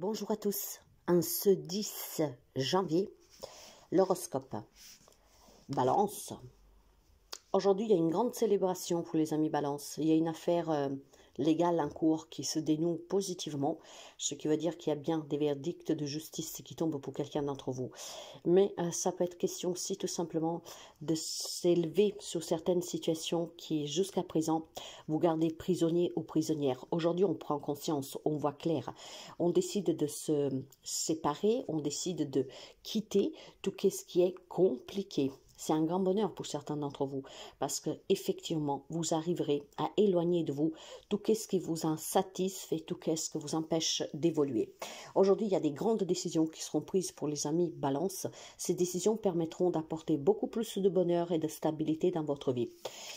Bonjour à tous. En ce 10 janvier, l'horoscope. Balance. Aujourd'hui, il y a une grande célébration pour les amis Balance. Il y a une affaire euh, Légal, en cours qui se dénoue positivement, ce qui veut dire qu'il y a bien des verdicts de justice qui tombent pour quelqu'un d'entre vous. Mais euh, ça peut être question aussi tout simplement de s'élever sur certaines situations qui jusqu'à présent vous gardez prisonnier ou prisonnière. Aujourd'hui, on prend conscience, on voit clair, on décide de se séparer, on décide de quitter tout ce qui est compliqué. C'est un grand bonheur pour certains d'entre vous parce que effectivement, vous arriverez à éloigner de vous tout ce qui vous insatisfait, tout ce qui vous empêche d'évoluer. Aujourd'hui, il y a des grandes décisions qui seront prises pour les amis Balance. Ces décisions permettront d'apporter beaucoup plus de bonheur et de stabilité dans votre vie.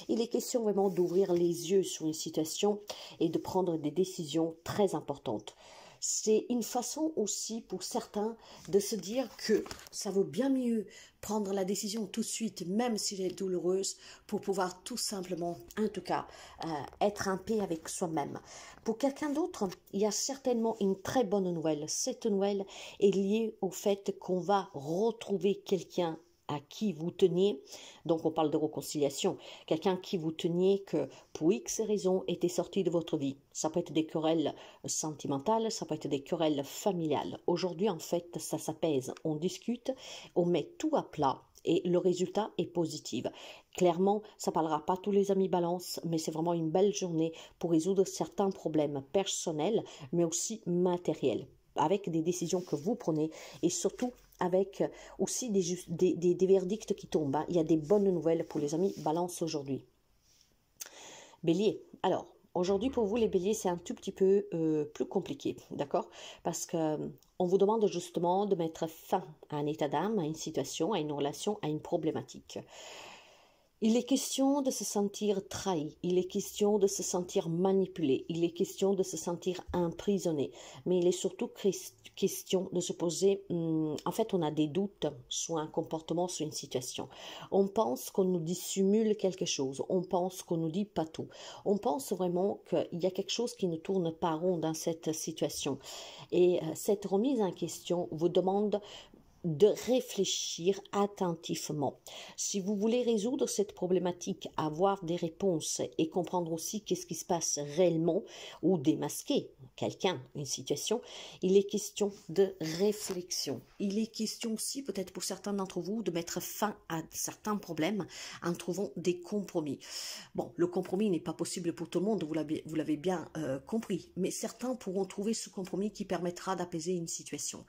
Il est question vraiment d'ouvrir les yeux sur une situation et de prendre des décisions très importantes c'est une façon aussi pour certains de se dire que ça vaut bien mieux prendre la décision tout de suite, même si elle est douloureuse, pour pouvoir tout simplement, en tout cas, euh, être en paix avec soi-même. Pour quelqu'un d'autre, il y a certainement une très bonne nouvelle. Cette nouvelle est liée au fait qu'on va retrouver quelqu'un à qui vous teniez, donc on parle de réconciliation, quelqu'un qui vous teniez que pour X raisons était sorti de votre vie. Ça peut être des querelles sentimentales, ça peut être des querelles familiales. Aujourd'hui, en fait, ça s'apaise, on discute, on met tout à plat et le résultat est positif. Clairement, ça parlera pas tous les amis balance, mais c'est vraiment une belle journée pour résoudre certains problèmes personnels, mais aussi matériels, avec des décisions que vous prenez et surtout avec euh, aussi des, des, des, verdicts qui tombent. Hein. Il y a des bonnes nouvelles pour les amis balance aujourd'hui. Bélier, alors aujourd'hui pour vous les béliers c'est un tout petit peu euh, plus compliqué, d'accord Parce que on vous demande justement de mettre fin à un état d'âme, à une situation, à une relation, à une problématique. Il est question de se sentir trahi, il est question de se sentir manipulé, il est question de se sentir emprisonné, mais il est surtout question de se poser, hmm, en fait on a des doutes sur un comportement, sur une situation. On pense qu'on nous dissimule quelque chose, on pense qu'on nous dit pas tout, on pense vraiment qu'il y a quelque chose qui ne tourne pas rond dans cette situation. Et euh, cette remise en question vous demande de réfléchir attentivement. Si vous voulez résoudre cette problématique, avoir des réponses et comprendre aussi qu'est-ce qui se passe réellement ou démasquer quelqu'un, une situation, il est question de réflexion. Il est question aussi, peut-être pour certains d'entre vous, de mettre fin à certains problèmes en trouvant des compromis. Bon, le compromis n'est pas possible pour tout le monde, vous l'avez bien euh, compris, mais certains pourront trouver ce compromis qui permettra d'apaiser une situation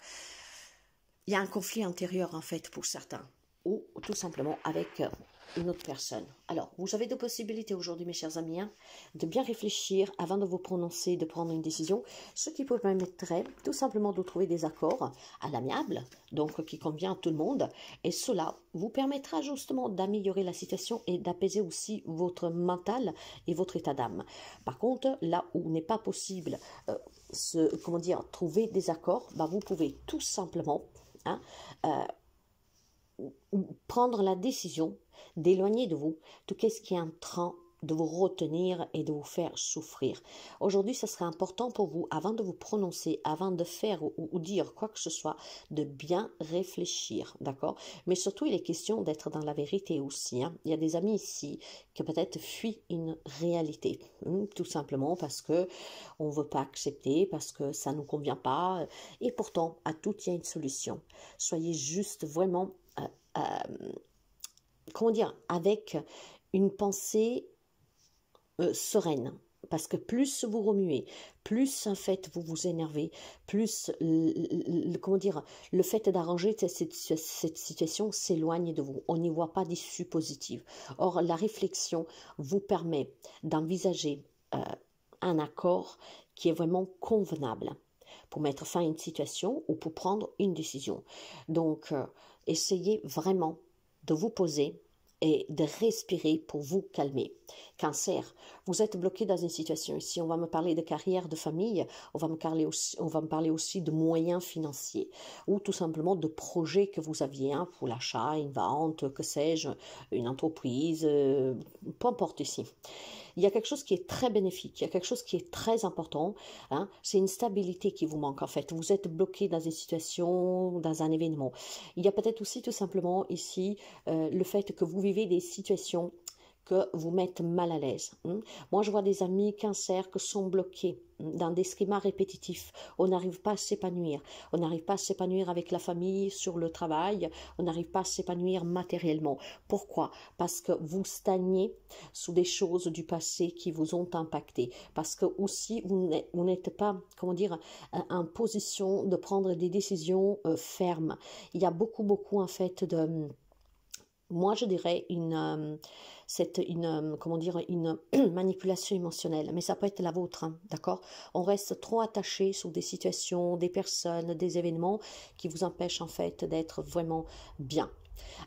il y a un conflit intérieur en fait pour certains, ou tout simplement avec euh, une autre personne. Alors, vous avez deux possibilités aujourd'hui, mes chers amis, hein, de bien réfléchir avant de vous prononcer, de prendre une décision, ce qui vous permettrait tout simplement de trouver des accords à l'amiable, donc qui convient à tout le monde, et cela vous permettra justement d'améliorer la situation et d'apaiser aussi votre mental et votre état d'âme. Par contre, là où n'est pas possible, euh, ce, comment dire, trouver des accords, bah, vous pouvez tout simplement Hein, euh, prendre la décision d'éloigner de vous tout ce qui est train de vous retenir et de vous faire souffrir. Aujourd'hui, ce serait important pour vous, avant de vous prononcer, avant de faire ou, dire quoi que ce soit, de bien réfléchir, d'accord Mais surtout, il est question d'être dans la vérité aussi. Hein. Il y a des amis ici qui peut-être fuient une réalité, hmm, tout simplement parce que on veut pas accepter, parce que ça nous convient pas. Et pourtant, à tout, il y a une solution. Soyez juste vraiment, euh, euh, comment dire, avec une pensée euh, sereine. Parce que plus vous remuez, plus en fait vous vous énervez, plus le, dire, le fait d'arranger cette, situation s'éloigne de vous. On n'y voit pas d'issue positive. Or, la réflexion vous permet d'envisager euh, un accord qui est vraiment convenable pour mettre fin à une situation ou pour prendre une décision. Donc, euh, essayez vraiment de vous poser et de respirer pour vous calmer. Cancer, vous êtes bloqué dans une situation. Ici, on va me parler de carrière, de famille, on va me parler aussi, on va me parler aussi de moyens financiers ou tout simplement de projets que vous aviez hein, pour l'achat, une vente, que sais-je, une entreprise, euh, peu importe ici il y a quelque chose qui est très bénéfique, il y a quelque chose qui est très important. Hein. C'est une stabilité qui vous manque en fait. Vous êtes bloqué dans une situation, dans un événement. Il y a peut-être aussi tout simplement ici euh, le fait que vous vivez des situations que vous mettent mal à l'aise. Hein. Moi, je vois des amis cancers cercle sont bloqués hein, dans des schémas répétitifs. On n'arrive pas à s'épanouir. On n'arrive pas à s'épanouir avec la famille, sur le travail. On n'arrive pas à s'épanouir matériellement. Pourquoi Parce que vous stagnez sous des choses du passé qui vous ont impacté. Parce que aussi, vous n'êtes pas, comment dire, en position de prendre des décisions euh, fermes. Il y a beaucoup, beaucoup, en fait, de moi je dirais une, euh, une euh, comment dire, une manipulation émotionnelle, mais ça peut être la vôtre, hein, d'accord On reste trop attaché sur des situations, des personnes, des événements qui vous empêchent en fait d'être vraiment bien.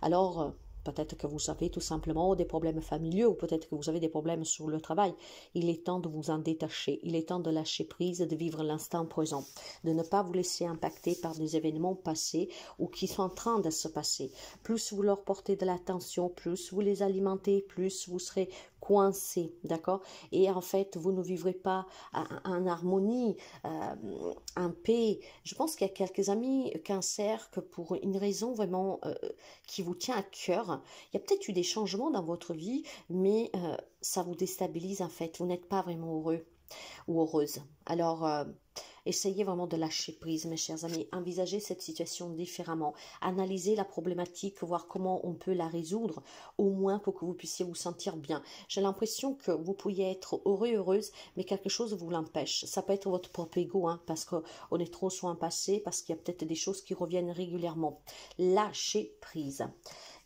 Alors, euh, Peut-être que vous avez tout simplement des problèmes familiaux, ou peut-être que vous avez des problèmes sur le travail. Il est temps de vous en détacher. Il est temps de lâcher prise, de vivre l'instant présent, de ne pas vous laisser impacter par des événements passés ou qui sont en train de se passer. Plus vous leur portez de l'attention, plus vous les alimentez, plus vous serez coincé, d'accord Et en fait, vous ne vivrez pas en harmonie, euh, en paix. Je pense qu'il y a quelques amis cancer que pour une raison vraiment euh, qui vous tient à cœur, il y a peut-être eu des changements dans votre vie, mais euh, ça vous déstabilise en fait. Vous n'êtes pas vraiment heureux ou heureuse. Alors, euh, essayez vraiment de lâcher prise, mes chers amis. Envisagez cette situation différemment. Analysez la problématique, voir comment on peut la résoudre, au moins pour que vous puissiez vous sentir bien. J'ai l'impression que vous pourriez être heureux, heureuse, mais quelque chose vous l'empêche. Ça peut être votre propre ego, hein, parce qu'on est trop soin passé, parce qu'il y a peut-être des choses qui reviennent régulièrement. Lâchez prise.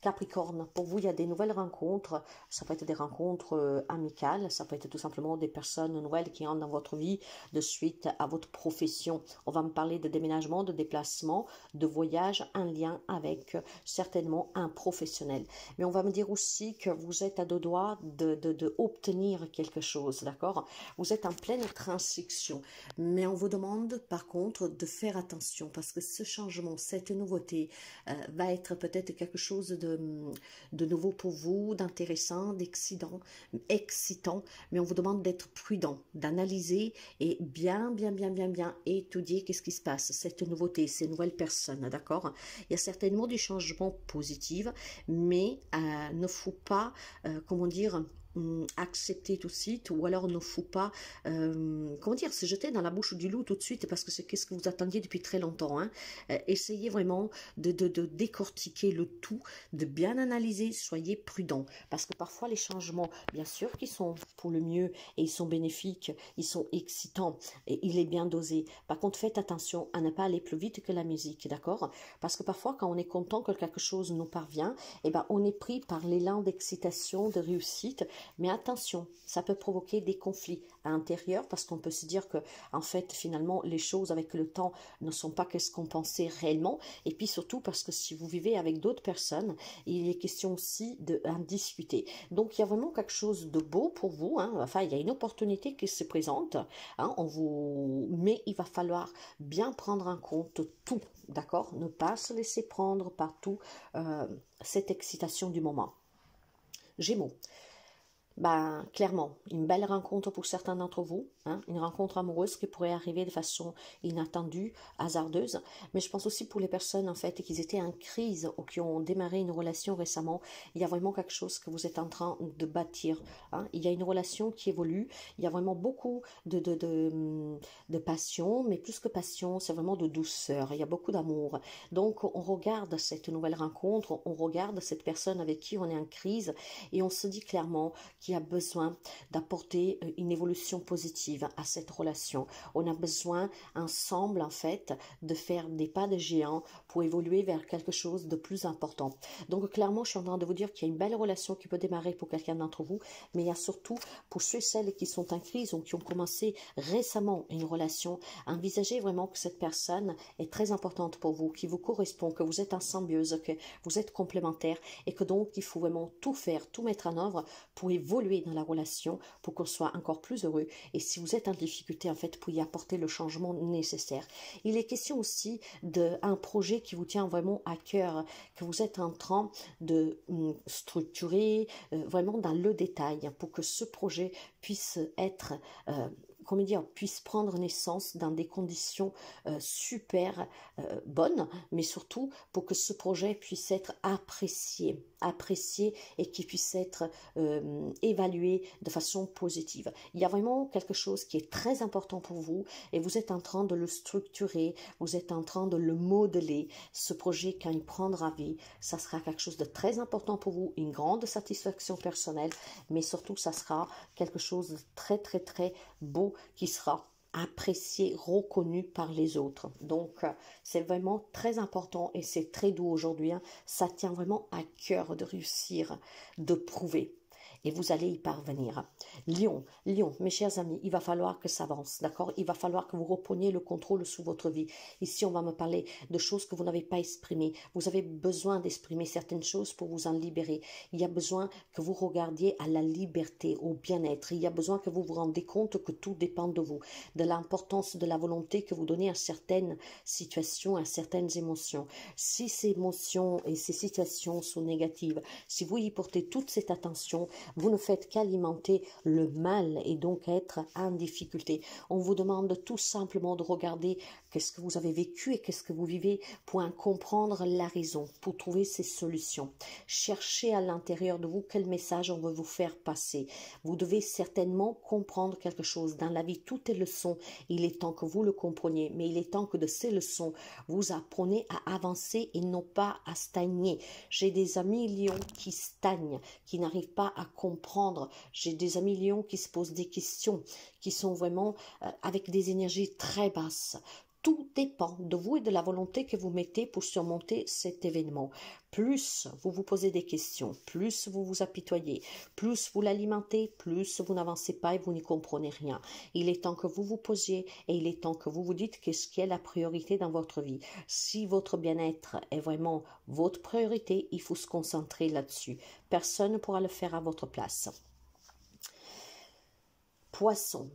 Capricorne, pour vous, il y a des nouvelles rencontres. Ça peut être des rencontres euh, amicales, ça peut être tout simplement des personnes nouvelles qui entrent dans votre vie de suite à votre profession. On va me parler de déménagement, de déplacement, de voyage, un lien avec euh, certainement un professionnel. Mais on va me dire aussi que vous êtes à deux doigts de, de, obtenir quelque chose, d'accord Vous êtes en pleine transition. Mais on vous demande par contre de faire attention parce que ce changement, cette nouveauté euh, va être peut-être quelque chose de de, nouveau pour vous, d'intéressant, d'excitant, excitant, mais on vous demande d'être prudent, d'analyser et bien, bien, bien, bien, bien étudier qu'est-ce qui se passe, cette nouveauté, ces nouvelles personnes, hein, d'accord Il y a certainement des changements positifs, mais il euh, ne faut pas, euh, comment dire, euh, accepter tout de suite ou alors ne faut pas euh, dire se jeter dans la bouche du loup tout de suite parce que c'est qu'est-ce que vous attendiez depuis très longtemps hein. Euh, essayez vraiment de, de, décortiquer le tout de bien analyser soyez prudent parce que parfois les changements bien sûr qui sont pour le mieux et ils sont bénéfiques ils sont excitants et il est bien dosé par contre faites attention à ne pas aller plus vite que la musique d'accord parce que parfois quand on est content que quelque chose nous parvient et eh ben on est pris par l'élan d'excitation de réussite mais attention, ça peut provoquer des conflits à l'intérieur parce qu'on peut se dire que, en fait, finalement, les choses avec le temps ne sont pas qu'est-ce qu'on pensait réellement. Et puis surtout parce que si vous vivez avec d'autres personnes, il est question aussi de en discuter. Donc il y a vraiment quelque chose de beau pour vous. Hein. Enfin, il y a une opportunité qui se présente. Hein. On vous, mais il va falloir bien prendre en compte tout, d'accord Ne pas se laisser prendre par tout euh, cette excitation du moment. Gémeaux ben, clairement, une belle rencontre pour certains d'entre vous, hein. une rencontre amoureuse qui pourrait arriver de façon inattendue, hasardeuse, mais je pense aussi pour les personnes en fait qui étaient en crise ou qui ont démarré une relation récemment, il y a vraiment quelque chose que vous êtes en train de bâtir. Hein. Il y a une relation qui évolue, il y a vraiment beaucoup de, de, de passion, mais plus que passion, c'est vraiment de douceur, il y a beaucoup d'amour. Donc on regarde cette nouvelle rencontre, on regarde cette personne avec qui on est en crise et on se dit clairement qu'il a besoin d'apporter euh, une évolution positive à cette relation. On a besoin ensemble, en fait, de faire des pas de géant pour évoluer vers quelque chose de plus important. Donc, clairement, je suis en train de vous dire qu'il y a une belle relation qui peut démarrer pour quelqu'un d'entre vous, mais il y a surtout pour ceux et celles qui sont en crise ou qui ont commencé récemment une relation, envisagez vraiment que cette personne est très importante pour vous, qui vous correspond, que vous êtes en symbiose, que vous êtes complémentaire et que donc il faut vraiment tout faire, tout mettre en œuvre pour évoluer dans la relation pour qu'on soit encore plus heureux. Et si vous êtes en difficulté, en fait, pour y apporter le changement nécessaire. Il est question aussi d'un projet qui vous tient vraiment à cœur, que vous êtes en train de hum, structurer euh, vraiment dans le détail pour que ce projet puisse être euh, comment dire, puisse prendre naissance dans des conditions euh, super euh, bonnes, mais surtout pour que ce projet puisse être apprécié, apprécié et qui puisse être euh, évalué de façon positive. Il y a vraiment quelque chose qui est très important pour vous et vous êtes en train de le structurer, vous êtes en train de le modeler. Ce projet, quand il prendra vie, ça sera quelque chose de très important pour vous, une grande satisfaction personnelle, mais surtout, ça sera quelque chose de très, très, très beau qui sera apprécié, reconnu par les autres. Donc, euh, c'est vraiment très important et c'est très doux aujourd'hui. Hein. Ça tient vraiment à cœur de réussir, de prouver et vous allez y parvenir. Lion, lion, mes chers amis, il va falloir que ça avance, d'accord Il va falloir que vous repreniez le contrôle sous votre vie. Ici, on va me parler de choses que vous n'avez pas exprimées. Vous avez besoin d'exprimer certaines choses pour vous en libérer. Il y a besoin que vous regardiez à la liberté, au bien-être. Il y a besoin que vous vous rendez compte que tout dépend de vous, de l'importance de la volonté que vous donnez à certaines situations, à certaines émotions. Si ces émotions et ces situations sont négatives, si vous y portez toute cette attention, vous ne faites qu'alimenter le mal et donc être en difficulté. On vous demande tout simplement de regarder qu'est-ce que vous avez vécu et qu'est-ce que vous vivez pour comprendre la raison, pour trouver ces solutions. Cherchez à l'intérieur de vous quel message on veut vous faire passer. Vous devez certainement comprendre quelque chose. Dans la vie, tout est leçon. Il est temps que vous le compreniez, mais il est temps que de ces leçons, vous apprenez à avancer et non pas à stagner. J'ai des amis lions qui stagnent, qui n'arrivent pas à comprendre. J'ai des amis lions qui se posent des questions, qui sont vraiment euh, avec des énergies très basses. Tout dépend de vous et de la volonté que vous mettez pour surmonter cet événement. Plus vous vous posez des questions, plus vous vous apitoyez, plus vous l'alimentez, plus vous n'avancez pas et vous n'y comprenez rien. Il est temps que vous vous posiez et il est temps que vous vous dites qu'est-ce qui est la priorité dans votre vie. Si votre bien-être est vraiment votre priorité, il faut se concentrer là-dessus. Personne ne pourra le faire à votre place. Poisson.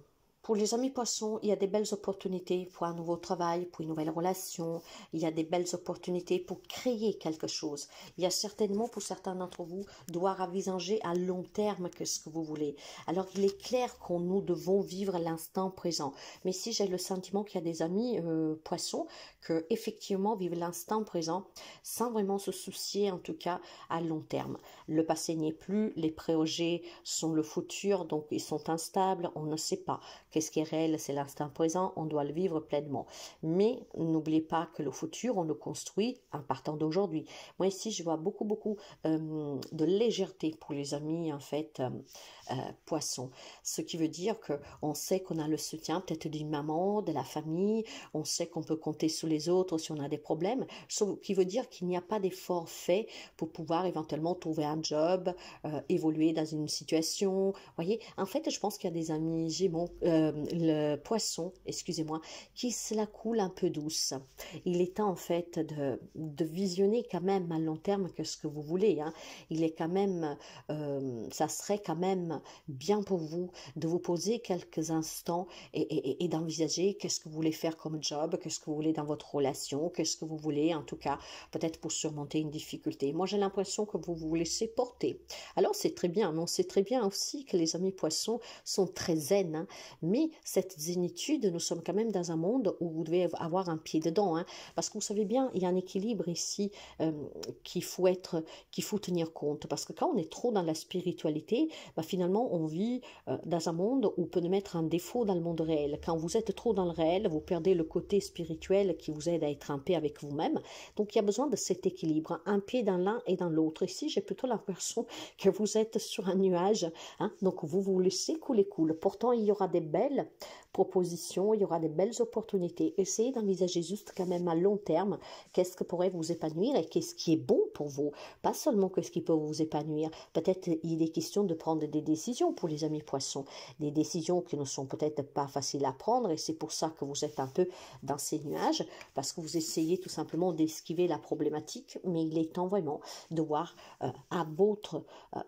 Pour les amis poissons, il y a des belles opportunités pour un nouveau travail, pour une nouvelle relation. Il y a des belles opportunités pour créer quelque chose. Il y a certainement pour certains d'entre vous devoir envisager à long terme ce que vous voulez. Alors il est clair qu'on nous devons vivre l'instant présent. Mais si j'ai le sentiment qu'il y a des amis euh, poissons que effectivement vivent l'instant présent sans vraiment se soucier en tout cas à long terme. Le passé n'est plus, les préjugés sont le futur, donc ils sont instables, on ne sait pas quest ce qui est réel, c'est l'instant présent, on doit le vivre pleinement. Mais n'oubliez pas que le futur, on le construit en partant d'aujourd'hui. Moi ici, je vois beaucoup, beaucoup euh, de légèreté pour les amis, en fait, euh, euh, poissons. Ce qui veut dire que on sait qu'on a le soutien peut-être d'une maman, de la famille, on sait qu'on peut compter sur les autres si on a des problèmes, ce qui veut dire qu'il n'y a pas d'effort fait pour pouvoir éventuellement trouver un job, évoluer dans une situation. Vous voyez, en fait, je pense qu'il y a des amis j'ai bon le poisson, excusez-moi, qui se la coule un peu douce. Il est temps en fait de, visionner quand même à long terme que ce que vous voulez. Hein. Il est quand même, euh, ça serait quand même bien pour vous de vous poser quelques instants et, d'envisager qu'est-ce que vous voulez faire comme job, qu'est-ce que vous voulez dans votre relation, qu'est-ce que vous voulez en tout cas peut-être pour surmonter une difficulté. Moi j'ai l'impression que vous vous laissez porter. Alors c'est très bien, mais on sait très bien aussi que les amis poissons sont très zen, hein cette zénitude, nous sommes quand même dans un monde où vous devez avoir un pied dedans, hein. parce que vous savez bien, il y a un équilibre ici euh, qu'il faut être, qu'il faut tenir compte, parce que quand on est trop dans la spiritualité, bah, finalement, on vit euh, dans un monde où on peut mettre un défaut dans le monde réel. Quand vous êtes trop dans le réel, vous perdez le côté spirituel qui vous aide à être en paix avec vous-même. Donc, il y a besoin de cet équilibre, un pied dans l'un et dans l'autre. Ici, j'ai plutôt l'impression que vous êtes sur un nuage, hein. donc vous vous laissez couler cool. Pourtant, il y aura des belles propositions, il y aura des belles opportunités. Essayez d'envisager juste quand même à long terme qu'est-ce que pourrait vous épanouir et qu'est-ce qui est bon pour vous. Pas seulement qu'est-ce qui peut vous épanouir. Peut-être il est question de prendre des décisions pour les amis poissons, des décisions qui ne sont peut-être pas faciles à prendre et c'est pour ça que vous êtes un peu dans ces nuages parce que vous essayez tout simplement d'esquiver la problématique, mais il est temps vraiment de voir euh, à votre euh,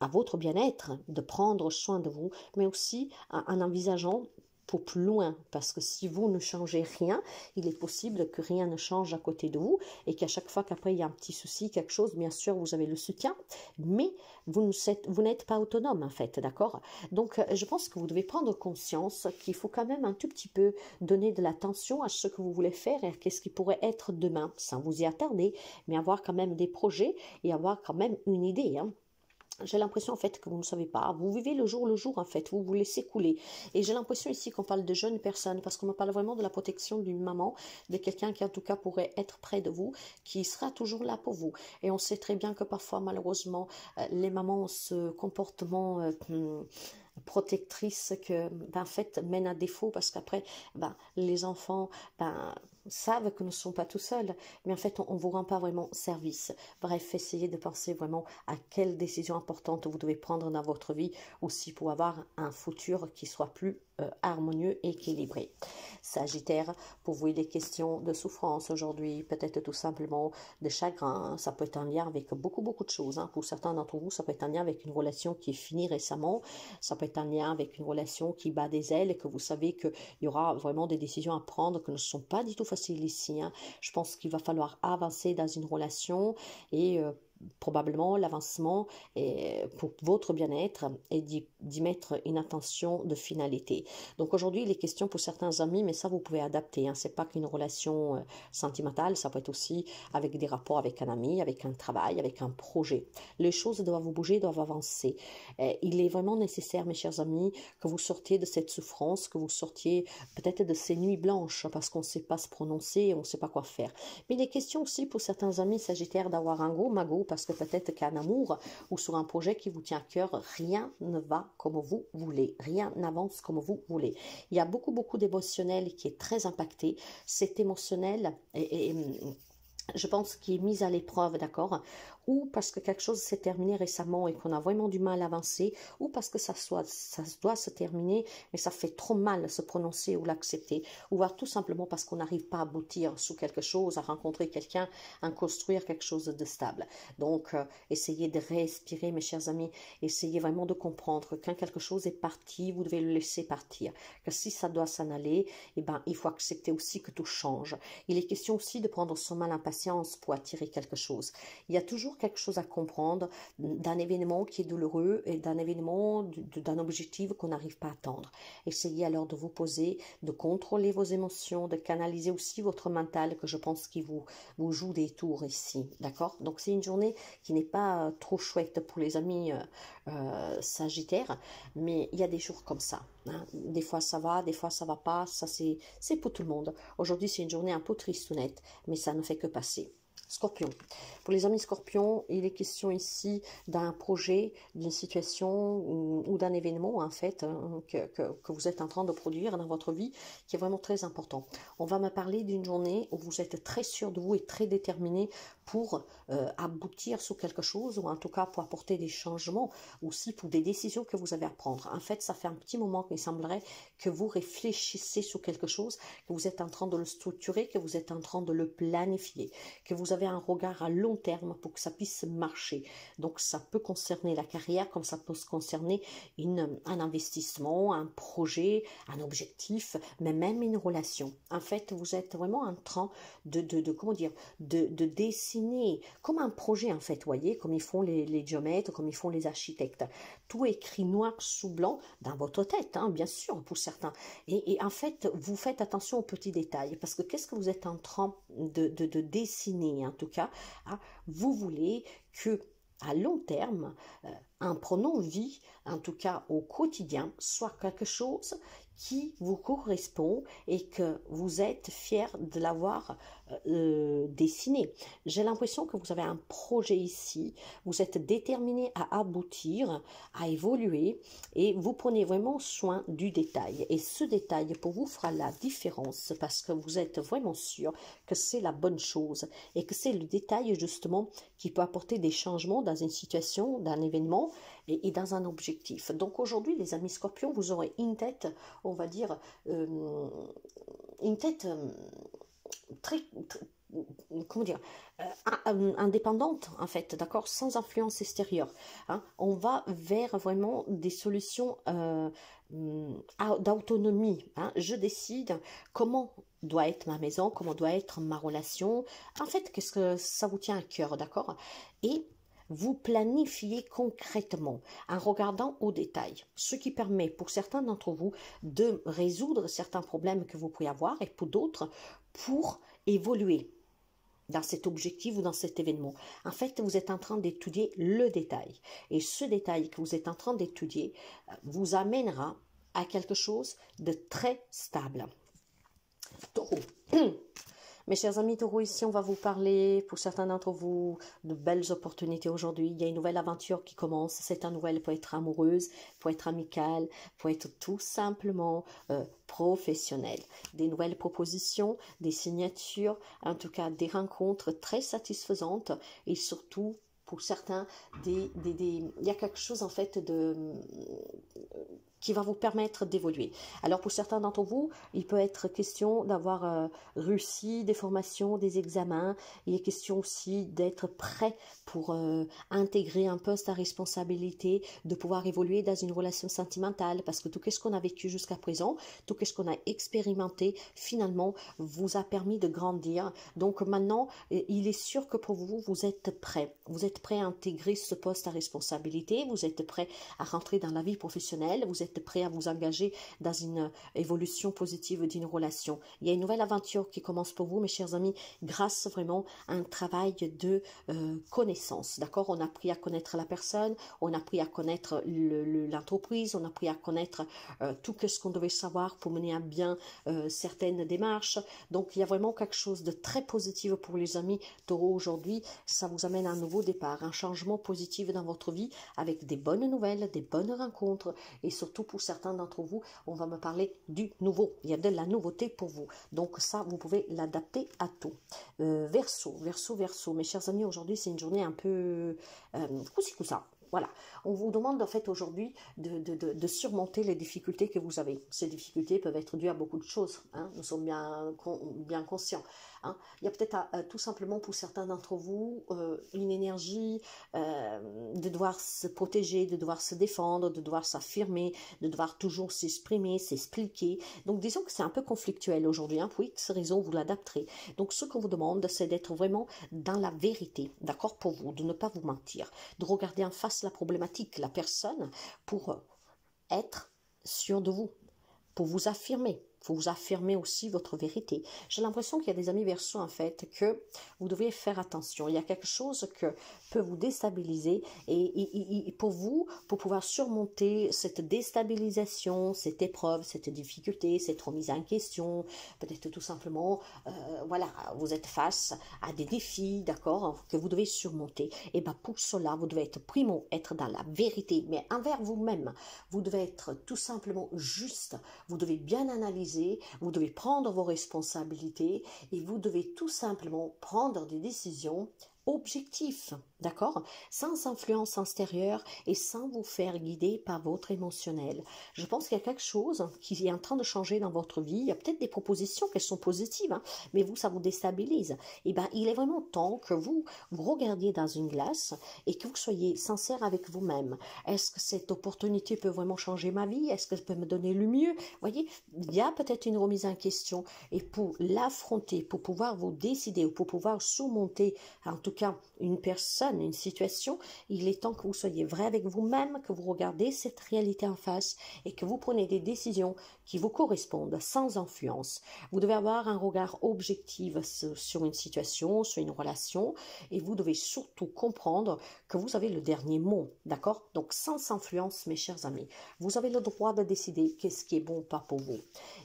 à votre bien-être, de prendre soin de vous, mais aussi en envisageant pour plus loin, parce que si vous ne changez rien, il est possible que rien ne change à côté de vous et qu'à chaque fois qu'après il y a un petit souci, quelque chose, bien sûr, vous avez le soutien, mais vous n'êtes pas autonome en fait, d'accord Donc euh, je pense que vous devez prendre conscience qu'il faut quand même un tout petit peu donner de l'attention à ce que vous voulez faire et qu'est-ce qui pourrait être demain, sans vous y attarder, mais avoir quand même des projets et avoir quand même une idée. Hein j'ai l'impression en fait que vous ne savez pas. Vous vivez le jour le jour en fait, vous vous laissez couler. Et j'ai l'impression ici qu'on parle de jeunes personnes parce qu'on parle vraiment de la protection d'une maman, de quelqu'un qui en tout cas pourrait être près de vous, qui sera toujours là pour vous. Et on sait très bien que parfois malheureusement euh, les mamans ont ce comportement euh, hmm, protectrice que ben, en fait mène à défaut parce qu'après ben les enfants ben savent que nous ne sommes pas tout seuls, mais en fait, on ne vous rend pas vraiment service. Bref, essayez de penser vraiment à quelle décision importantes vous devez prendre dans votre vie aussi pour avoir un futur qui soit plus euh, harmonieux et équilibré. Sagittaire, pour vous, il est question de souffrance aujourd'hui, peut-être tout simplement de chagrin. Ça peut être un lien avec beaucoup, beaucoup de choses. Hein. Pour certains d'entre vous, ça peut être un lien avec une relation qui est finie récemment. Ça peut être un lien avec une relation qui bat des ailes et que vous savez qu'il y aura vraiment des décisions à prendre que ne sont pas du tout facile ici. Hein. Je pense qu'il va falloir avancer dans une relation et euh, probablement l'avancement euh, pour votre bien-être et d'y mettre une attention de finalité. Donc aujourd'hui, les questions pour certains amis, mais ça vous pouvez adapter. Hein. C'est pas qu'une relation euh, sentimentale, ça peut être aussi avec des rapports avec un ami, avec un travail, avec un projet. Les choses doivent vous bouger, doivent avancer. Euh, il est vraiment nécessaire, mes chers amis, que vous sortiez de cette souffrance, que vous sortiez peut-être de ces nuits blanches parce qu'on ne sait pas se prononcer, on ne sait pas quoi faire. Mais les questions aussi pour certains amis sagittaires d'avoir un go magot parce que peut-être qu'un amour ou sur un projet qui vous tient à cœur, rien ne va comme vous voulez, rien n'avance comme vous voulez. Il y a beaucoup, beaucoup d'émotionnel qui est très impacté. Cet émotionnel et je pense, qui est mis à l'épreuve, d'accord ou parce que quelque chose s'est terminé récemment et qu'on a vraiment du mal à avancer, ou parce que ça, soit, ça doit se terminer, mais ça fait trop mal se prononcer ou l'accepter, ou voir tout simplement parce qu'on n'arrive pas à aboutir sous quelque chose, à rencontrer quelqu'un, à construire quelque chose de stable. Donc, euh, essayez de respirer, mes chers amis, essayez vraiment de comprendre que quand quelque chose est parti, vous devez le laisser partir, que si ça doit s'en aller, eh ben, il faut accepter aussi que tout change. Il est question aussi de prendre son mal en patience pour attirer quelque chose. Il y a toujours quelque chose à comprendre d'un événement qui est douloureux et d'un événement, d'un objectif qu'on n'arrive pas à atteindre. Essayez alors de vous poser, de contrôler vos émotions, de canaliser aussi votre mental que je pense qui vous, vous joue des tours ici. D'accord Donc c'est une journée qui n'est pas trop chouette pour les amis euh, euh sagittaires, mais il y a des jours comme ça. Hein. Des fois ça va, des fois ça va pas, ça c'est pour tout le monde. Aujourd'hui c'est une journée un peu triste honnête mais ça ne fait que passer. Scorpion. Pour les amis Scorpion, il est question ici d'un projet, d'une situation ou, d'un événement en fait hein, que, vous êtes en train de produire dans votre vie qui est vraiment très important. On va me parler d'une journée où vous êtes très sûr de vous et très déterminé pour euh, aboutir sur quelque chose ou en tout cas pour apporter des changements aussi pour des décisions que vous avez à prendre. En fait, ça fait un petit moment qu'il semblerait que vous réfléchissez sur quelque chose, que vous êtes en train de le structurer, que vous êtes en train de le planifier, que vous avez un regard à long terme pour que ça puisse marcher. Donc ça peut concerner la carrière comme ça peut se concerner une, un investissement, un projet, un objectif, mais même une relation. En fait, vous êtes vraiment en train de, de, comment dire, de, de, dessiner comme un projet en fait, voyez, comme ils font les, les géomètres, comme ils font les architectes. Tout écrit noir sous blanc dans votre tête, hein, bien sûr, pour certains. Et, en fait, vous faites attention aux petits détails parce que qu'est-ce que vous êtes en train de, de, de dessiner hein? en tout cas, hein, vous voulez que à long terme, euh, un pronom vie, en tout cas au quotidien, soit quelque chose qui vous correspond et que vous êtes fier de l'avoir euh, dessiné. J'ai l'impression que vous avez un projet ici, vous êtes déterminé à aboutir, à évoluer et vous prenez vraiment soin du détail. Et ce détail pour vous fera la différence parce que vous êtes vraiment sûr que c'est la bonne chose et que c'est le détail justement qui peut apporter des changements dans une situation, dans un événement et, dans un objectif. Donc aujourd'hui, les amis scorpions, vous aurez une tête, on va dire, euh, une tête euh, très, comment dire, euh, indépendante en fait, d'accord, sans influence extérieure. Hein. On va vers vraiment des solutions d'autonomie. Hein. Je décide comment doit être ma maison, comment doit être ma relation. En fait, qu'est-ce que ça vous tient à cœur, d'accord Et vous planifiez concrètement en regardant au détail, ce qui permet pour certains d'entre vous de résoudre certains problèmes que vous pouvez avoir et pour d'autres pour évoluer dans cet objectif ou dans cet événement. En fait, vous êtes en train d'étudier le détail. Et ce détail que vous êtes en train d'étudier euh, vous amènera à quelque chose de très stable. Mes chers amis taureaux, ici on va vous parler, pour certains d'entre vous, de belles opportunités aujourd'hui. Il y a une nouvelle aventure qui commence. c'est un nouvel pour être amoureuse, pour être amicale, pour être tout simplement euh, professionnelle. Des nouvelles propositions, des signatures, en tout cas des rencontres très satisfaisantes et surtout pour certains, il y a quelque chose en fait de qui va vous permettre d'évoluer. Alors pour certains d'entre vous, il peut être question d'avoir euh, réussi des formations, des examens. Il est question aussi d'être prêt pour euh, intégrer un poste à responsabilité, de pouvoir évoluer dans une relation sentimentale parce que tout ce qu'on a vécu jusqu'à présent, tout ce qu'on a expérimenté, finalement, vous a permis de grandir. Donc maintenant, il est sûr que pour vous, vous êtes prêt. Vous êtes prêt à intégrer ce poste à responsabilité, vous êtes prêt à rentrer dans la vie professionnelle, vous êtes prêts prêt à vous engager dans une euh, évolution positive d'une relation. Il y a une nouvelle aventure qui commence pour vous, mes chers amis, grâce vraiment à un travail de euh, connaissance. D'accord On a appris à connaître la personne, on a appris à connaître l'entreprise, le, on a appris à connaître euh, tout ce qu'on devait savoir pour mener à bien certaines démarches. Donc, il y a vraiment quelque chose de très positif pour les amis taureaux aujourd'hui. Ça vous amène à un nouveau départ, un changement positif dans votre vie avec des bonnes nouvelles, des bonnes rencontres et surtout pour certains d'entre vous, on va me parler du nouveau. Il y a de la nouveauté pour vous. Donc ça, vous pouvez l'adapter à tout. Euh, verso, verso, verso. Mes chers amis, aujourd'hui, c'est une journée un peu... Euh, coussi ça. Voilà. On vous demande en fait aujourd'hui de, surmonter les difficultés que vous avez. Ces difficultés peuvent être dues à beaucoup de choses. Hein. Nous sommes bien, bien conscients. Hein. Il y a peut-être euh, tout simplement pour certains d'entre vous euh, une énergie euh, de devoir se protéger, de devoir se défendre, de devoir s'affirmer, de devoir toujours s'exprimer, s'expliquer. Donc disons que c'est un peu conflictuel aujourd'hui. Hein. Pour X raison, vous l'adapterez. Donc ce qu'on vous demande, c'est d'être vraiment dans la vérité, d'accord, pour vous, de ne pas vous mentir, de regarder en face la problématique, la personne, pour être sûr de vous, pour vous affirmer, vous affirmer aussi votre vérité. J'ai l'impression qu'il y a des amis verso en fait que vous devez faire attention. Il y a quelque chose que peut vous déstabiliser et, pour vous, pour pouvoir surmonter cette déstabilisation, cette épreuve, cette difficulté, cette remise en question, peut-être tout simplement, euh, voilà, vous êtes face à des défis, d'accord, que vous devez surmonter. Et ben pour cela, vous devez être primo, être dans la vérité, mais envers vous-même, vous devez être tout simplement juste. Vous devez bien analyser vous devez prendre vos responsabilités et vous devez tout simplement prendre des décisions objectif, d'accord Sans influence extérieure et sans vous faire guider par votre émotionnel. Je pense qu'il y a quelque chose qui est en train de changer dans votre vie. Il y a peut-être des propositions qui sont positives, hein, mais vous, ça vous déstabilise. Et eh ben, il est vraiment temps que vous vous regardiez dans une glace et que vous soyez sincère avec vous-même. Est-ce que cette opportunité peut vraiment changer ma vie Est-ce qu'elle peut me donner le mieux Vous voyez, il y a peut-être une remise en question. Et pour l'affronter, pour pouvoir vous décider ou pour pouvoir surmonter en tout cas une personne, une situation, il est temps que vous soyez vrai avec vous-même, que vous regardez cette réalité en face et que vous prenez des décisions qui vous correspondent sans influence. Vous devez avoir un regard objectif sur une situation, sur une relation et vous devez surtout comprendre que vous avez le dernier mot, d'accord Donc sans influence, mes chers amis, vous avez le droit de décider qu'est-ce qui est bon ou pas pour vous.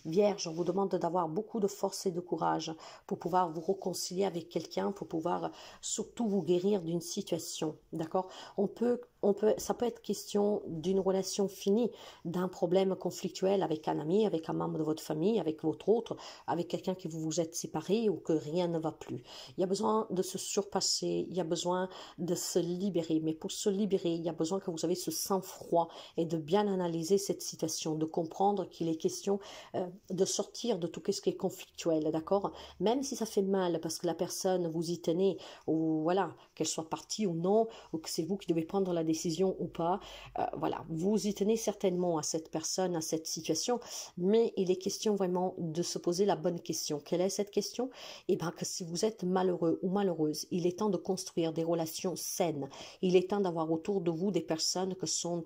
Vierge, on vous demande d'avoir beaucoup de force et de courage pour pouvoir vous réconcilier avec quelqu'un, pour pouvoir surtout vous guérir d'une situation. D'accord On peut on peut, ça peut être question d'une relation finie, d'un problème conflictuel avec un ami, avec un membre de votre famille, avec votre autre, avec quelqu'un qui vous vous êtes séparé ou que rien ne va plus. Il y a besoin de se surpasser, il y a besoin de se libérer. Mais pour se libérer, il y a besoin que vous avez ce sang-froid et de bien analyser cette situation, de comprendre qu'il est question euh, de sortir de tout ce qui est conflictuel, d'accord Même si ça fait mal parce que la personne vous y tenez, ou voilà, qu'elle soit partie ou non, ou que c'est vous qui devez prendre la décision décision ou pas. Euh, voilà, vous y tenez certainement à cette personne, à cette situation, mais il est question vraiment de se poser la bonne question. Quelle est cette question Eh bien que si vous êtes malheureux ou malheureuse, il est temps de construire des relations saines. Il est temps d'avoir autour de vous des personnes que sont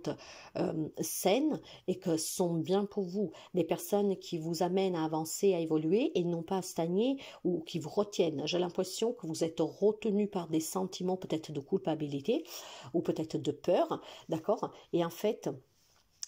euh, saines et que sont bien pour vous, des personnes qui vous amènent à avancer, à évoluer et non pas à stagner ou qui vous retiennent. J'ai l'impression que vous êtes retenu par des sentiments peut-être de culpabilité ou peut-être de de peur, d'accord Et en fait,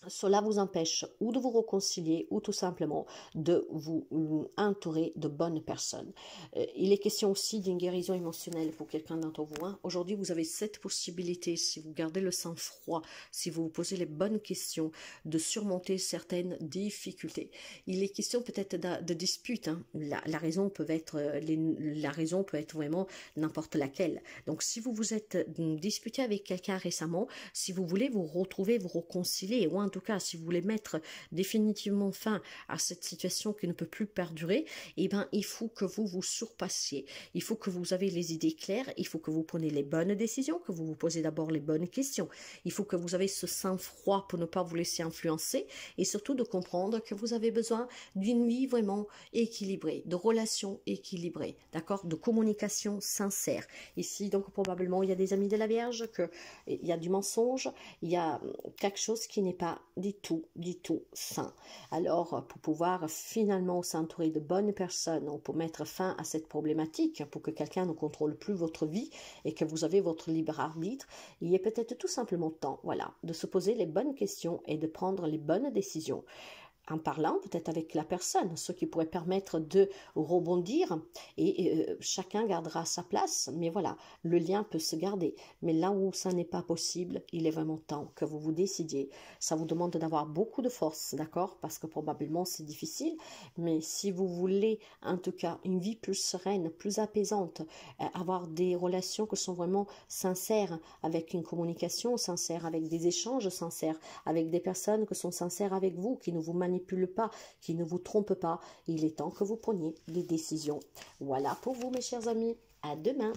cela vous empêche ou de vous reconcilier ou tout simplement de vous entourer de bonnes personnes. Euh, il est question aussi d'une guérison émotionnelle pour quelqu'un d'entre vous. Hein. Aujourd'hui, vous avez cette possibilité, si vous gardez le sang-froid, si vous vous posez les bonnes questions, de surmonter certaines difficultés. Il est question peut-être de, dispute. disputes. Hein. La, raison peut être, euh, la raison peut être vraiment n'importe laquelle. Donc, si vous vous êtes mm, disputé avec quelqu'un récemment, si vous voulez vous retrouver, vous reconcilier ou tout cas, si vous voulez mettre définitivement fin à cette situation qui ne peut plus perdurer, eh ben, il faut que vous vous surpassiez. Il faut que vous avez les idées claires, il faut que vous preniez les bonnes décisions, que vous vous posez d'abord les bonnes questions. Il faut que vous avez ce sang-froid pour ne pas vous laisser influencer et surtout de comprendre que vous avez besoin d'une vie vraiment équilibrée, de relations équilibrées, d'accord, de communication sincère. Ici, donc, probablement, il y a des amis de la Vierge, que il y a du mensonge, il y a quelque chose qui n'est pas du tout, du tout sain. Alors, pour pouvoir finalement s'entourer de bonnes personnes, pour mettre fin à cette problématique, pour que quelqu'un ne contrôle plus votre vie et que vous avez votre libre arbitre, il est peut-être tout simplement temps, voilà, de se poser les bonnes questions et de prendre les bonnes décisions en parlant peut-être avec la personne, ce qui pourrait permettre de rebondir et euh, chacun gardera sa place. Mais voilà, le lien peut se garder. Mais là où ça n'est pas possible, il est vraiment temps que vous vous décidiez. Ça vous demande d'avoir beaucoup de force, d'accord Parce que probablement c'est difficile. Mais si vous voulez en tout cas une vie plus sereine, plus apaisante, euh, avoir des relations qui sont vraiment sincères, avec une communication sincère, avec des échanges sincères, avec des personnes qui sont sincères avec vous, qui ne vous manipule pas, qui ne vous trompe pas. Il est temps que vous preniez des décisions. Voilà pour vous, mes chers amis. À demain.